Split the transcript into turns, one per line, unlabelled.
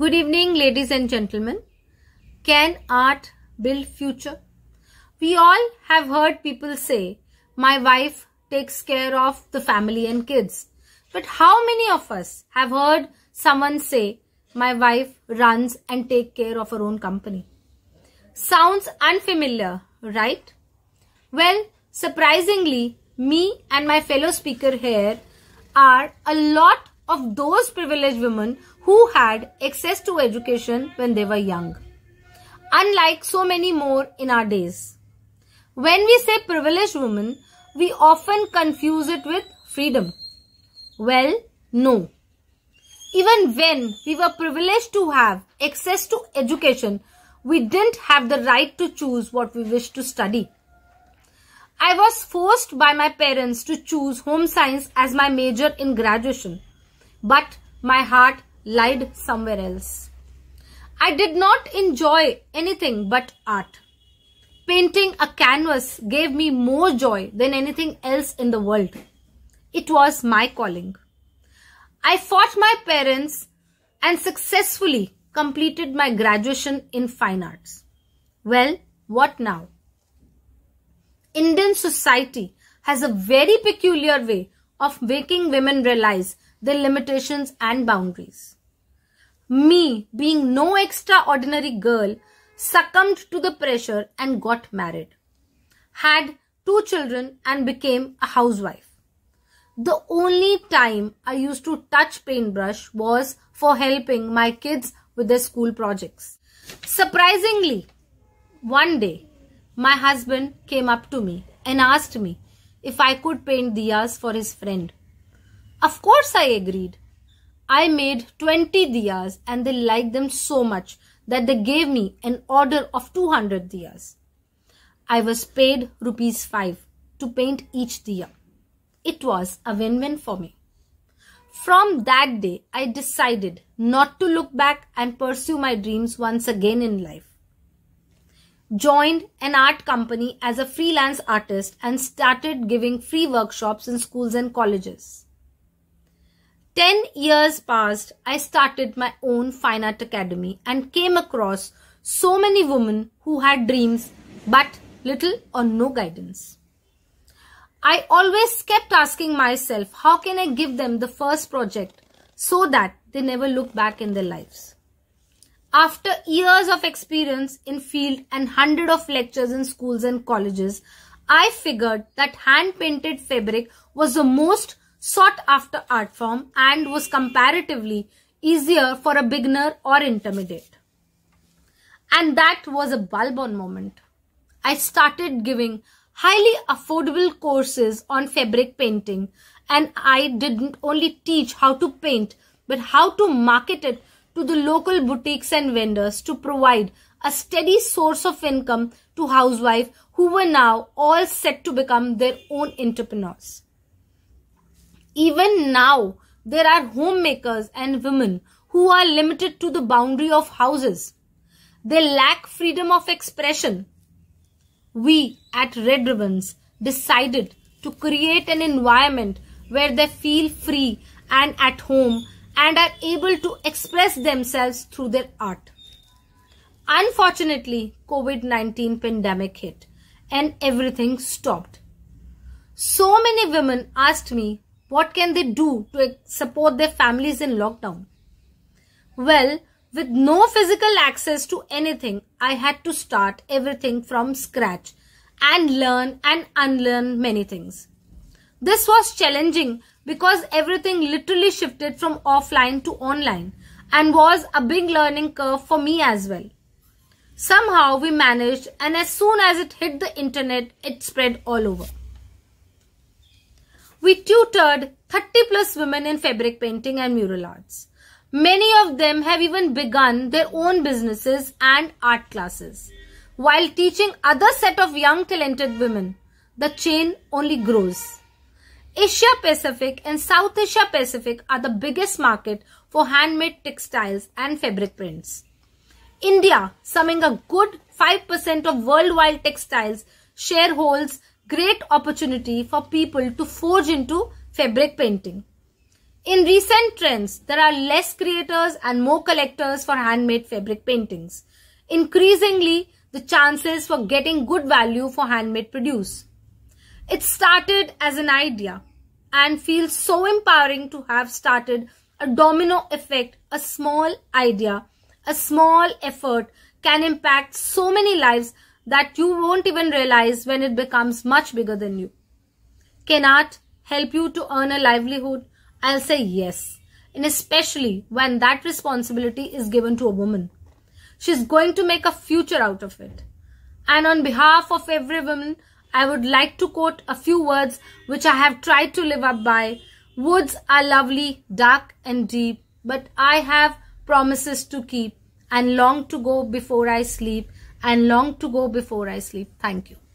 Good evening, ladies and gentlemen. Can art build future? We all have heard people say, my wife takes care of the family and kids. But how many of us have heard someone say, my wife runs and take care of her own company? Sounds unfamiliar, right? Well, surprisingly, me and my fellow speaker here are a lot of those privileged women who had access to education when they were young. Unlike so many more in our days. When we say privileged women, we often confuse it with freedom. Well, no. Even when we were privileged to have access to education, we didn't have the right to choose what we wished to study. I was forced by my parents to choose home science as my major in graduation but my heart lied somewhere else. I did not enjoy anything but art. Painting a canvas gave me more joy than anything else in the world. It was my calling. I fought my parents and successfully completed my graduation in fine arts. Well, what now? Indian society has a very peculiar way of making women realize their limitations and boundaries. Me, being no extraordinary girl, succumbed to the pressure and got married. Had two children and became a housewife. The only time I used to touch paintbrush was for helping my kids with their school projects. Surprisingly, one day, my husband came up to me and asked me if I could paint diyas for his friend. Of course, course I agreed. I made 20 diyas and they liked them so much that they gave me an order of 200 diyas. I was paid rupees 5 to paint each diya. It was a win-win for me. From that day, I decided not to look back and pursue my dreams once again in life. Joined an art company as a freelance artist and started giving free workshops in schools and colleges. 10 years passed, I started my own fine art academy and came across so many women who had dreams but little or no guidance. I always kept asking myself, how can I give them the first project so that they never look back in their lives? After years of experience in field and hundred of lectures in schools and colleges, I figured that hand painted fabric was the most sought after art form and was comparatively easier for a beginner or intermediate. And that was a bulb on moment. I started giving highly affordable courses on fabric painting and I didn't only teach how to paint but how to market it to the local boutiques and vendors to provide a steady source of income to housewives who were now all set to become their own entrepreneurs. Even now, there are homemakers and women who are limited to the boundary of houses. They lack freedom of expression. We at Red Ribbons decided to create an environment where they feel free and at home and are able to express themselves through their art. Unfortunately, COVID-19 pandemic hit and everything stopped. So many women asked me what can they do to support their families in lockdown? Well, with no physical access to anything, I had to start everything from scratch and learn and unlearn many things. This was challenging because everything literally shifted from offline to online and was a big learning curve for me as well. Somehow we managed and as soon as it hit the internet, it spread all over we tutored 30 plus women in fabric painting and mural arts. Many of them have even begun their own businesses and art classes. While teaching other set of young talented women, the chain only grows. Asia Pacific and South Asia Pacific are the biggest market for handmade textiles and fabric prints. India, summing a good 5% of worldwide textiles, share holds great opportunity for people to forge into fabric painting. In recent trends, there are less creators and more collectors for handmade fabric paintings. Increasingly, the chances for getting good value for handmade produce. It started as an idea and feels so empowering to have started a domino effect, a small idea, a small effort can impact so many lives that you won't even realize when it becomes much bigger than you. Can art help you to earn a livelihood? I'll say yes. And especially when that responsibility is given to a woman. She's going to make a future out of it. And on behalf of every woman, I would like to quote a few words which I have tried to live up by. Woods are lovely, dark and deep, but I have promises to keep and long to go before I sleep and long to go before I sleep. Thank you.